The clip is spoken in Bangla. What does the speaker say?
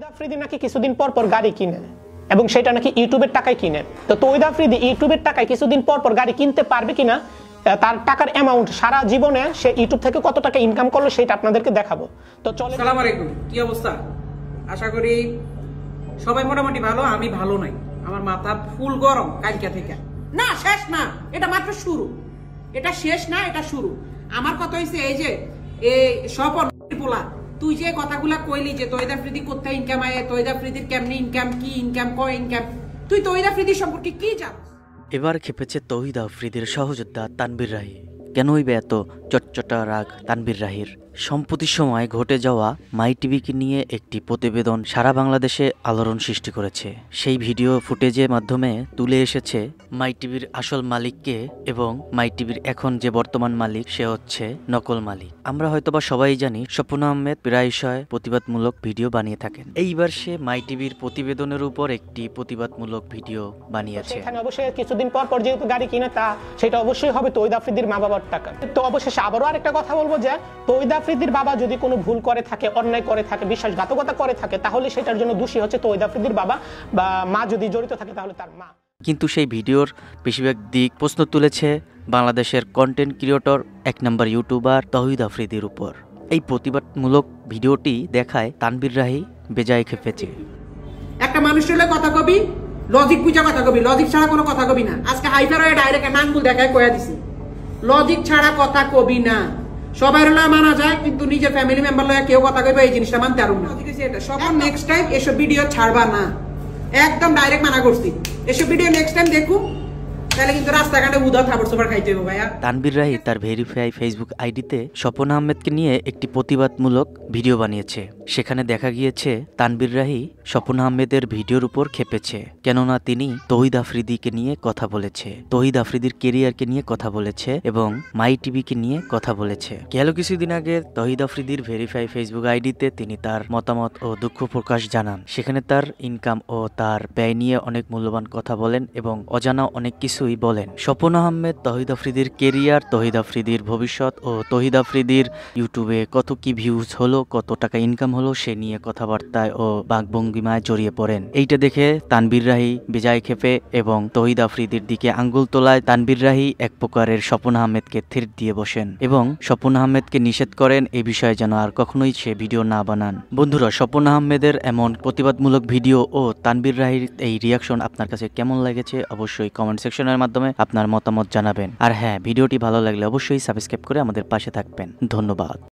তৌহিদ আফ্রিদি নাকি কিছুদিন পর পর গাড়ি কিনে এবং সেটা নাকি ইউটিউবের টাকায় কিনে তো তৌহিদ আফ্রিদি ইউটিউবের টাকায় কিছুদিন পর পর গাড়ি কিনতে পারবে কিনা তার টাকার অ্যামাউন্ট সারা জীবনে সে ইউটিউব থেকে কত টাকা ইনকাম করলো সেটা আপনাদেরকে দেখাবো তো চলে সালাম আলাইকুম কি অবস্থা আশা করি সবাই মোটামুটি ভালো আমি ভালো নাই আমার মাথা ফুল গরম কালকা থেকে না শেষ না এটা মাত্র শুরু এটা শেষ না এটা শুরু আমার কথা হয়েছে এই যে এই স্বপন পোলা তুই যে কথাগুলা কইলি যে তৈদা ফ্রিদি কোথায় ইনকাম আয় তৈদা ফ্রিদির কেমনি ইনকাম কি ইনকাম কয় ইনকাম তুই তৈদা ফ্রিদি সম্পর্কে কি জান এবার খেপেছে তহিদা ফ্রিদির সহযোদ্ধা তানবীর রাহি কেনই বা এত চটচটা রাগ তানবীর রাহির সম্প্রতি সময় ঘটে যাওয়া মাই টিভিকে নিয়ে একটি প্রতিবেদন সারা বাংলাদেশে আলোড়ন সৃষ্টি করেছে সেই ভিডিও ফুটেজের মাধ্যমে তুলে এসেছে মাই টিভির আসল মালিককে এবং মাই টিভির এখন যে বর্তমান মালিক সে হচ্ছে নকল মালিক আমরা হয়তোবা সবাই জানি স্বপন আহমেদ প্রায়শয় প্রতিবাদমূলক ভিডিও বানিয়ে থাকেন এইবার সে মাই টিভির প্রতিবেদনের উপর একটি প্রতিবাদমূলক ভিডিও বানিয়েছে অবশ্যই কিছুদিন পর পর যেহেতু গাড়ি কিনে তা সেটা অবশ্যই হবে তৈদাফিদির মা বাবার টাকা তো অবশেষে আবারও আরেকটা কথা বলবো যে তৈদ আফ্রিদির বাবা যদি কোনো ভুল করে থাকে অন্যায় করে থাকে বিশ্বাসঘাতকতা করে থাকে তাহলে সেটার জন্য দোষী হচ্ছে তো আফ্রিদির বাবা বা মা যদি জড়িত থাকে তাহলে তার মা কিন্তু সেই ভিডিওর বেশিরভাগ দিক প্রশ্ন তুলেছে বাংলাদেশের কন্টেন্ট ক্রিয়েটর এক নম্বর ইউটিউবার তহিদ আফ্রিদির উপর এই প্রতিবাদমূলক ভিডিওটি দেখায় তানবির রাহি বেজায় খেপেছে একটা মানুষের কথা কবি লজিক বুঝা কথা কবি লজিক ছাড়া কোনো কথা কবি না আজকে হাইফার ডাইরেক্ট নাঙ্গুল দেখায় কয়া দিছি লজিক ছাড়া কথা কবি না সবাই মানা যায় কিন্তু নিজের ফ্যামিলি মেম্বার লয়া কেউ কথা কইবে এই জিনিসটা মানতে পারুম না সবার নেক্সট টাইম এসব ভিডিও ছাড়বা না একদম ডাইরেক্ট মানা করছি এসব ভিডিও নেক্সট টাইম দেখুন তাহলে কিন্তু রাস্তাঘাটে ভাইয়া তানবির রাহি তার ভেরিফাই ফেসবুক আইডিতে স্বপন আহমেদকে নিয়ে একটি প্রতিবাদমূলক ভিডিও বানিয়েছে সেখানে দেখা গিয়েছে তানবির রাহি স্বপন আহমেদের ভিডিওর উপর খেপেছে কেননা তিনি তহিদ আফ্রিদিকে নিয়ে কথা বলেছে তহিদ আফ্রিদির কেরিয়ারকে নিয়ে কথা বলেছে এবং মাই টিভিকে নিয়ে কথা বলেছে গেল কিছুদিন আগে তহিদ আফ্রিদির ভেরিফাই ফেসবুক আইডিতে তিনি তার মতামত ও দুঃখ প্রকাশ জানান সেখানে তার ইনকাম ও তার ব্যয় নিয়ে অনেক মূল্যবান কথা বলেন এবং অজানা অনেক কিছুই বলেন স্বপন আহমেদ তহিদ আফ্রিদির কেরিয়ার তহিদ আফ্রিদির ভবিষ্যৎ ও তহিদ আফ্রিদির ইউটিউবে কত কি ভিউজ হলো কত টাকা ইনকাম হলো সে নিয়ে কথাবার্তায় ও বাঘভঙ্গিমায় জড়িয়ে পড়েন এইটা দেখে তানবির রাহি বিজয় খেপে এবং তহিদ আফ্রিদির দিকে আঙ্গুল তোলায় তানবির রাহি এক প্রকারের স্বপন আহমেদকে থির দিয়ে বসেন এবং স্বপন আহমেদকে নিষেধ করেন এই বিষয়ে যেন আর কখনোই সে ভিডিও না বানান বন্ধুরা স্বপন আহমেদের এমন প্রতিবাদমূলক ভিডিও ও তানবির রাহির এই রিয়াকশন আপনার কাছে কেমন লেগেছে অবশ্যই কমেন্ট সেকশনের মাধ্যমে আপনার মতামত জানাবেন আর হ্যাঁ ভিডিওটি ভালো লাগলে অবশ্যই সাবস্ক্রাইব করে আমাদের পাশে থাকবেন ধন্যবাদ